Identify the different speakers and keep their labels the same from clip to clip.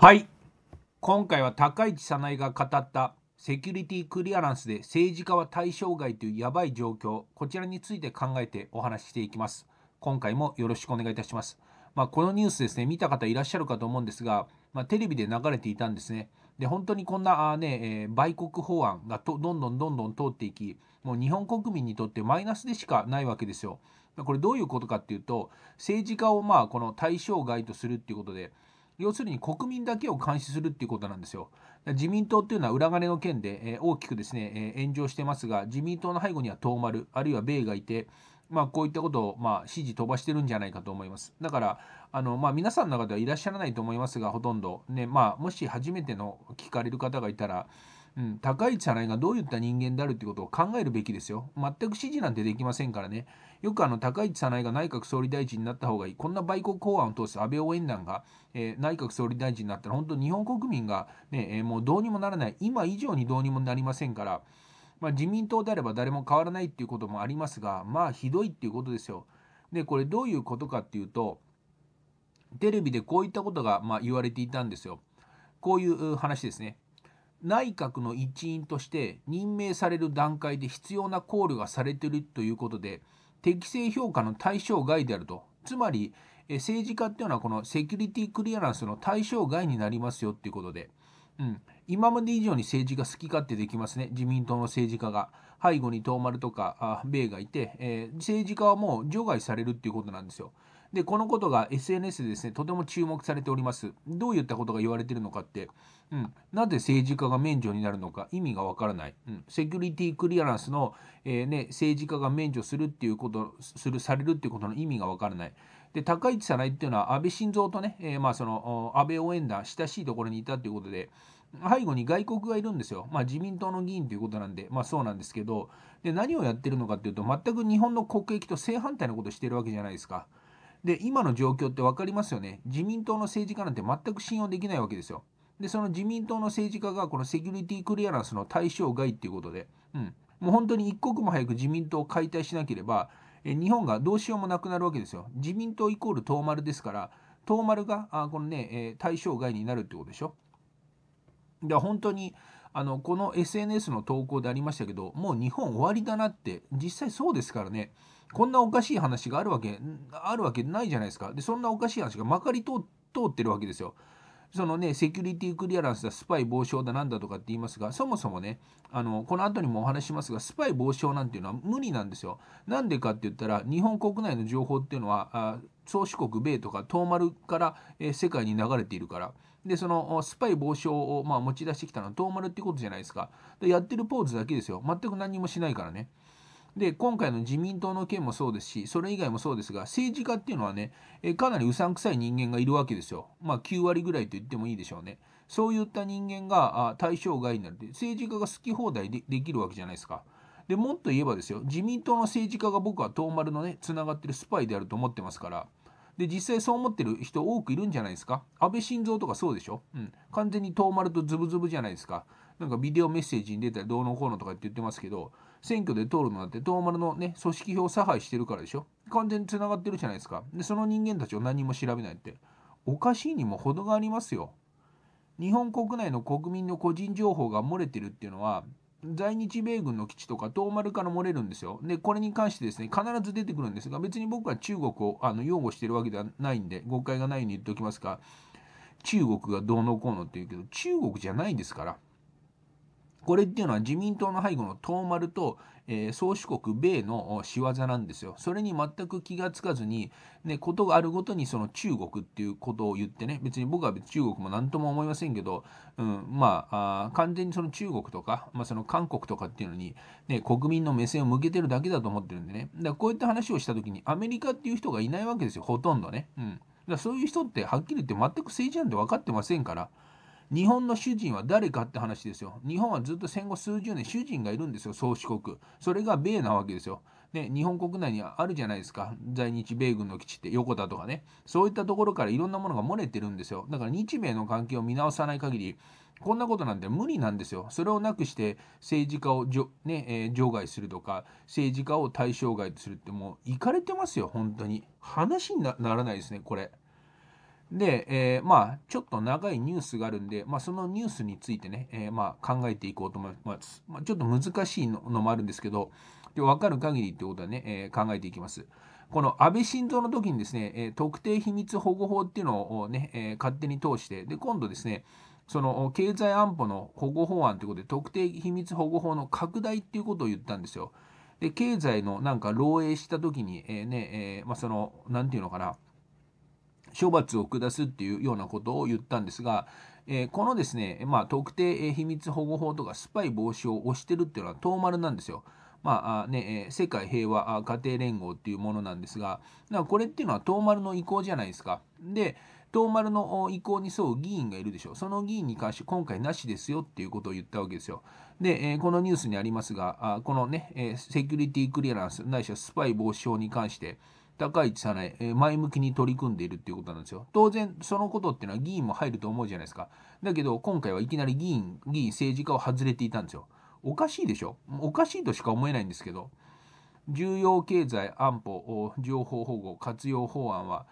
Speaker 1: はい。今回は高市早苗が語ったセキュリティクリアランスで政治家は対象外というやばい状況、こちらについて考えてお話ししていきます。今回もよろしくお願いいたします。まあ、このニュースですね、見た方いらっしゃるかと思うんですが、まあ、テレビで流れていたんですね。で、本当にこんなあね、えー、売国法案がとどんどんどんどん通っていき、もう日本国民にとってマイナスでしかないわけですよ。これどういうことかっていうと、政治家をまあこの対象外とするっていうことで、要するに国民だけを監視するっていうことなんですよ。自民党っていうのは裏金の件で、えー、大きくですね、えー、炎上してますが、自民党の背後には遠丸、あるいは米がいて、まあ、こういったことを、まあ、指示飛ばしてるんじゃないかと思います。だから、あのまあ、皆さんの中ではいらっしゃらないと思いますが、ほとんど、ねまあ、もし初めての聞かれる方がいたら、うん、高市早苗がどういった人間であるということを考えるべきですよ。全く指示なんてできませんからね。よくあの高市早苗が内閣総理大臣になった方がいい。こんな売国法案を通す安倍応援団が、えー、内閣総理大臣になったら本当日本国民がね、えー、もうどうにもならない。今以上にどうにもなりませんから、まあ、自民党であれば誰も変わらないっていうこともありますが、まあひどいっていうことですよ。で、これどういうことかっていうと、テレビでこういったことがまあ言われていたんですよ。こういう話ですね。内閣の一員として任命される段階で必要な考慮がされているということで適正評価の対象外であるとつまり政治家っていうのはこのセキュリティクリアランスの対象外になりますよっていうことで、うん、今まで以上に政治が好き勝手できますね自民党の政治家が背後に遠丸とか米がいて、えー、政治家はもう除外されるっていうことなんですよ。でこのことが SNS でですねとても注目されておりますどういったことが言われているのかって、うん、なぜ政治家が免除になるのか意味がわからない、うん、セキュリティクリアランスの、えー、ね、政治家が免除するっていうことするされるっていうことの意味がわからないで高市早苗っていうのは安倍晋三とね、えー、まあ、その安倍応援団親しいところにいたということで背後に外国がいるんですよ、まあ、自民党の議員ということなんで、まあ、そうなんですけどで何をやってるのかっていうと全く日本の国益と正反対のことをしてるわけじゃないですか。で、今の状況って分かりますよね。自民党の政治家なんて全く信用できないわけですよ。で、その自民党の政治家がこのセキュリティクリアランスの対象外っていうことで、うん、もう本当に一刻も早く自民党を解体しなければ、え日本がどうしようもなくなるわけですよ。自民党イコール東丸ですから、東丸があこのね、え対象外になるってことでしょ。で本当にあのこの SNS の投稿でありましたけど、もう日本終わりだなって、実際そうですからね。こんなおかしい話があるわけあるわけないじゃないですかでそんなおかしい話がまかり通ってるわけですよ。そのね、セキュリティクリアランスだ、スパイ防止法だなんだとかって言いますが、そもそもね、あのこの後にもお話しますが、スパイ防止法なんていうのは無理なんですよ。なんでかって言ったら、日本国内の情報っていうのは、あ宗主国、米とか東丸から、えー、世界に流れているから。で、そのスパイ防止法を、まあ、持ち出してきたのは東丸ってことじゃないですか。でやってるポーズだけですよ。全く何もしないからね。で、今回の自民党の件もそうですし、それ以外もそうですが、政治家っていうのはね、えかなりうさんくさい人間がいるわけですよ。まあ、9割ぐらいと言ってもいいでしょうね。そういった人間があ対象外になるって、政治家が好き放題でできるわけじゃないですか。でもっと言えばですよ、自民党の政治家が僕は東丸のね、つながってるスパイであると思ってますから、で、実際そう思ってる人多くいるんじゃないですか。安倍晋三とかそうでしょ。うん。完全に東丸とズブズブじゃないですか。なんかビデオメッセージに出たらどうのこうのとかって言ってますけど、選挙で通るのだって東丸のね組織票を差配してるからでしょ完全につながってるじゃないですかでその人間たちを何も調べないっておかしいにも程がありますよ日本国内の国民の個人情報が漏れてるっていうのは在日米軍の基地とか東丸から漏れるんですよ。で、これに関してですね、必ず出てくるんですが、別に僕は中国をあの擁護してるわけではないんで、誤解がないように言っておきますが、中国がどうのこうのって言うけど、中国じゃないですから。これっていうのは自民党の背後の東丸と、えー、宗主国米の仕業なんですよ。それに全く気がつかずに、ね、ことがあるごとにその中国っていうことを言ってね、別に僕は別中国も何とも思いませんけど、うん、まああ、完全にその中国とか、まあ、その韓国とかっていうのに、ね、国民の目線を向けてるだけだと思ってるんでね。だからこういった話をした時にアメリカっていう人がいないわけですよ、ほとんどね。うん、だそういう人ってはっきり言って全く政治なんて分かってませんから。日本の主人は誰かって話ですよ。日本はずっと戦後数十年主人がいるんですよ、宗主国。それが米なわけですよ。ね、日本国内にあるじゃないですか在日米軍の基地って横田とかねそういったところからいろんなものが漏れてるんですよだから日米の関係を見直さない限りこんなことなんて無理なんですよそれをなくして政治家をじょ、ねえー、除外するとか政治家を対象外とするってもういかれてますよ本当に話にならないですねこれ。で、えー、まあ、ちょっと長いニュースがあるんで、まあ、そのニュースについてね、えー、まあ、考えていこうと思います。まあ、ちょっと難しいのもあるんですけど、で分かる限りってことはね、えー、考えていきます。この安倍晋三の時にですね、え特定秘密保護法っていうのをね、え勝手に通して、で、今度ですね、その経済安保の保護法案ということで、特定秘密保護法の拡大っていうことを言ったんですよ。で、経済のなんか漏洩した時に、えね、えまあ、その、なんていうのかな、処罰を下すっていうようなことを言ったんですが、えー、このですね、まあ、特定秘密保護法とかスパイ防止を推してるっていうのは遠丸なんですよ。まあね、世界平和家庭連合っていうものなんですが、これっていうのは東丸の意向じゃないですか。で、東丸の意向に沿う議員がいるでしょう。その議員に関して今回なしですよっていうことを言ったわけですよ。で、このニュースにありますが、このね、セキュリティクリアランス、ないしはスパイ防止法に関して、高市早苗、え前向きに取り組んでいるっていうことなんですよ。当然、そのことっていうのは議員も入ると思うじゃないですか。だけど、今回はいきなり議員、議員、政治家を外れていたんですよ。おかしいでしょおかしいとしか思えないんですけど、重要経済安保、情報保護、活用法案は、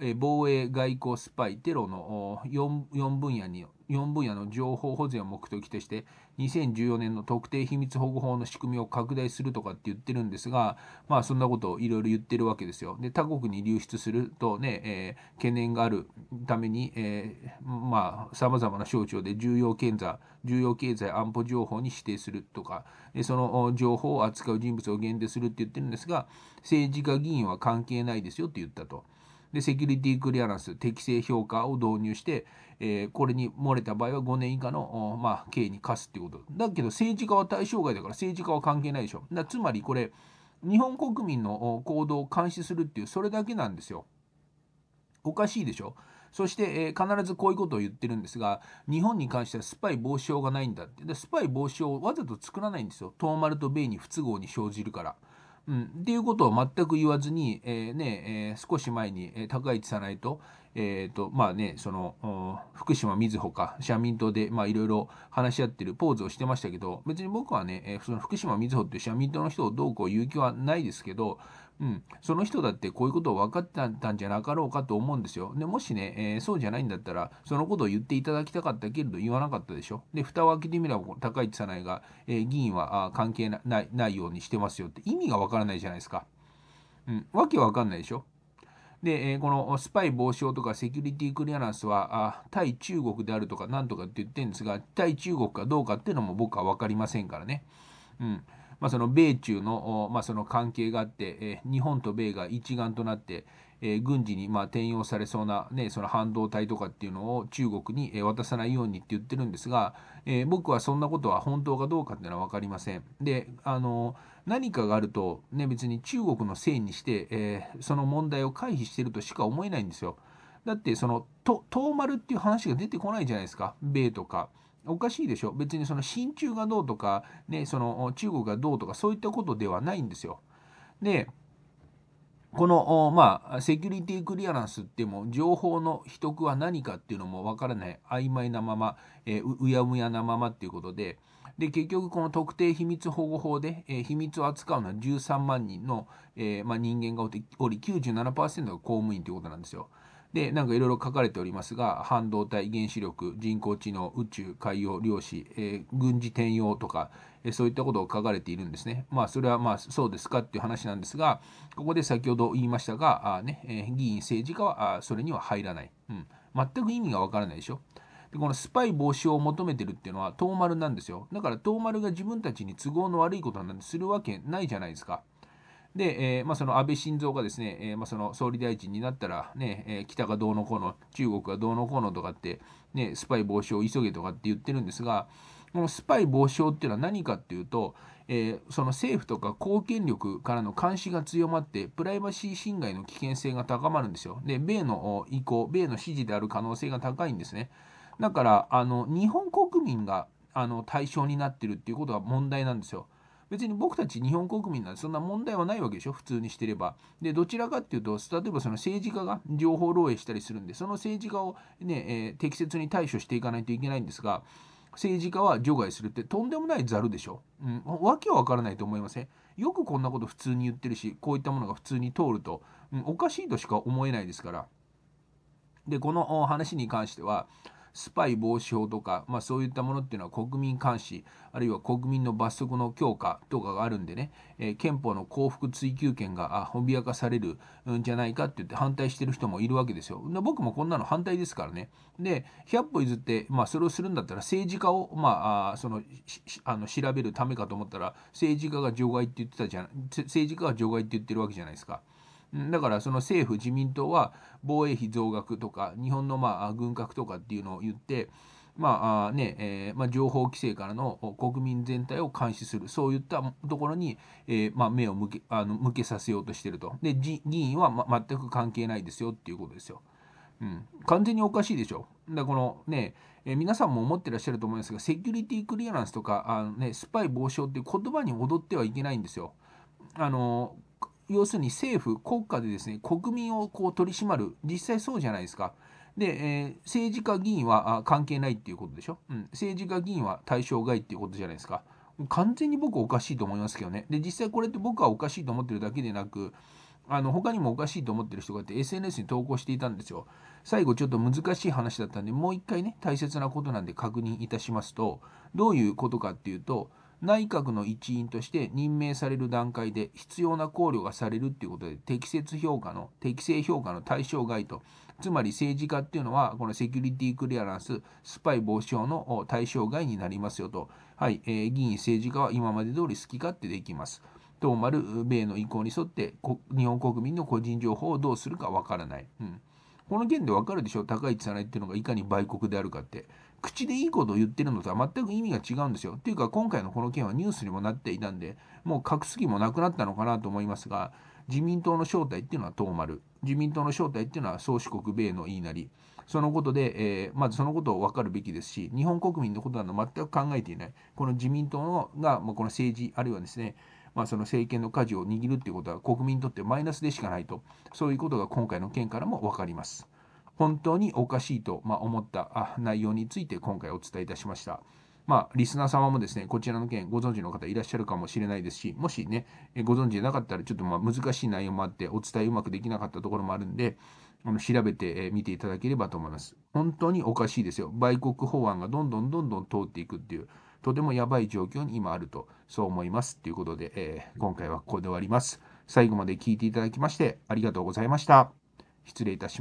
Speaker 1: え防衛、外交、スパイ、テロの 4, 4分野に4分野の情報保全を目的として2014年の特定秘密保護法の仕組みを拡大するとかって言ってるんですがまあそんなことをいろいろ言ってるわけですよ。で他国に流出するとね、えー、懸念があるために、えー、まあさまざまな省庁で重要検査重要経済安保情報に指定するとかその情報を扱う人物を限定するって言ってるんですが政治家議員は関係ないですよって言ったと。でセキュリティクリアランス適正評価を導入して、えー、これに漏れた場合は5年以下の、まあ、刑に課すっていうことだけど政治家は対象外だから政治家は関係ないでしょだつまりこれ日本国民の行動を監視するっていうそれだけなんですよおかしいでしょそして、えー、必ずこういうことを言ってるんですが、日本に関してはスパイ防止法がないんだって。でスパイ防止法をわざと作らないんですよ。トーマルとベイに不都合に生じるから。うん、っていうことを全く言わずに、えー、ねえー、少し前に、えー、高市早苗と,、えーとまあね、その福島みずほか社民党でいろいろ話し合ってるポーズをしてましたけど別に僕はね、えー、その福島みずほって社民党の人をどうこう言う気はないですけどうん、その人だってこういうことを分かってたんじゃなかろうかと思うんですよ。でもしね、えー、そうじゃないんだったら、そのことを言っていただきたかったけれど言わなかったでしょ。で、蓋を開けてみれば高市ないが、えー、議員はあ関係ないないようにしてますよって意味が分からないじゃないですか。うん、わけ分かんないでしょ。で、えー、このスパイ防止法とかセキュリティクリアランスはあ対中国であるとかなんとかって言ってるんですが、対中国かどうかっていうのも僕は分かりませんからね。うんまあ、その米中の,、まあ、その関係があって、え日本と米が一丸となって、え軍事にま転用されそうな、ね、その半導体とかっていうのを中国に渡さないようにって言ってるんですが、え僕はそんなことは本当かどうかっていうのは分かりません。であの何かがあると、ね、別に中国のせいにして、えその問題を回避してるとしか思えないんですよ。だってその東丸っていう話が出てこないじゃないですか米とか。おかしいでしょ別にその親中がどうとか、ね、その中国がどうとかそういったことではないんですよ。でこの、まあ、セキュリティクリアランスっても情報の秘匿は何かっていうのも分からない曖昧なまま、えー、うやむやなままっていうことでで結局この特定秘密保護法で、えー、秘密を扱うのは13万人の、えーまあ、人間がおり97%が公務員ということなんですよ。で、なんかいろいろ書かれておりますが、半導体、原子力、人工知能、宇宙、海洋、量子、えー、軍事転用とか、えー、そういったことを書かれているんですね。まあ、それはまあ、そうですかっていう話なんですが、ここで先ほど言いましたが、あねえー、議員、政治家はあそれには入らない。うん、全く意味がわからないでしょ。でこのスパイ防止を求めてるっていうのは、遠丸なんですよ。だから、遠丸が自分たちに都合の悪いことなんてするわけないじゃないですか。で、えーまあ、その安倍晋三がですね、えーまあ、その総理大臣になったら、ね、えー、北がどうのこうの、中国がどうのこうのとかって、ね、スパイ防止を急げとかって言ってるんですが、このスパイ防止法っていうのは何かっていうと、えー、その政府とか公権力からの監視が強まって、プライバシー侵害の危険性が高まるんですよ。で、米の意向、米の指示である可能性が高いんですね。だから、あの日本国民があの対象になってるっていうことは問題なんですよ。別に僕たち日本国民なんてそんな問題はないわけでしょ普通にしてれば。でどちらかっていうと例えばその政治家が情報漏洩したりするんでその政治家をね、えー、適切に対処していかないといけないんですが政治家は除外するってとんでもないざるでしょ。うん、わけわからないと思いません。よくこんなこと普通に言ってるしこういったものが普通に通ると、うん、おかしいとしか思えないですから。でこの話に関してはスパイ防止法とか、まあ、そういったものっていうのは国民監視あるいは国民の罰則の強化とかがあるんでね、えー、憲法の幸福追求権が脅かされるんじゃないかって言って反対してる人もいるわけですよ。僕もこんなの反対ですからね。で100歩譲って、まあ、それをするんだったら政治家を、まあ、そのあの調べるためかと思ったら政治家が除外って言ってたじゃん政治家が除外って言ってるわけじゃないですか。だからその政府自民党は防衛費増額とか日本のまあ軍拡とかっていうのを言ってまあねえーまあ、情報規制からの国民全体を監視する、そういったところに、えーまあ、目を向けあの向けさせようとしてるとで、議員は、ま、全く関係ないですよっていうことですよ。うん、完全におかしいでしょ。だこのね、え皆さんも思ってらっしゃると思いますが、セキュリティクリアランスとかあの、ね、スパイ防止法っていう言葉に踊ってはいけないんですよ。あの要するに政府、国家でですね国民をこう取り締まる、実際そうじゃないですか。で、えー、政治家議員は関係ないっていうことでしょ、うん、政治家議員は対象外っていうことじゃないですか。完全に僕おかしいと思いますけどね。で、実際これって僕はおかしいと思ってるだけでなく、あの他にもおかしいと思ってる人がいて SNS に投稿していたんですよ。最後ちょっと難しい話だったんで、もう一回ね、大切なことなんで確認いたしますと、どういうことかっていうと、内閣の一員として任命される段階で必要な考慮がされるということで適切評価の適正評価の対象外とつまり政治家っていうのはこのセキュリティクリアランススパイ防止法の対象外になりますよと、はいえー、議員政治家は今まで通り好き勝手できますま丸米の意向に沿って日本国民の個人情報をどうするかわからない、うん、この件でわかるでしょ高市ないっていうのがいかに売国であるかって。口でいいことを言ってるのとは全く意味が違うんですよ。とていうか今回のこの件はニュースにもなっていたんでもう隠す気もなくなったのかなと思いますが自民党の正体っていうのは遠丸自民党の正体っていうのは宗主国米の言いなりそのことで、えー、まずそのことを分かるべきですし日本国民のことなど全く考えていないこの自民党のが、まあ、この政治あるいはですねまあ、その政権の舵を握るということは国民にとってマイナスでしかないとそういうことが今回の件からも分かります。本当におかしいと、ま思った内容について今回お伝えいたしました。まあ、リスナー様もですね、こちらの件ご存知の方いらっしゃるかもしれないですし、もしね、ご存知でなかったらちょっとまあ難しい内容もあって、お伝えうまくできなかったところもあるんで、あの調べてみていただければと思います。本当におかしいですよ。売国法案がどんどんどんどん通っていくっていう、とてもやばい状況に今あると、そう思います。ということで、えー、今回はここで終わります。最後まで聞いていただきましてありがとうございました。失礼いたします。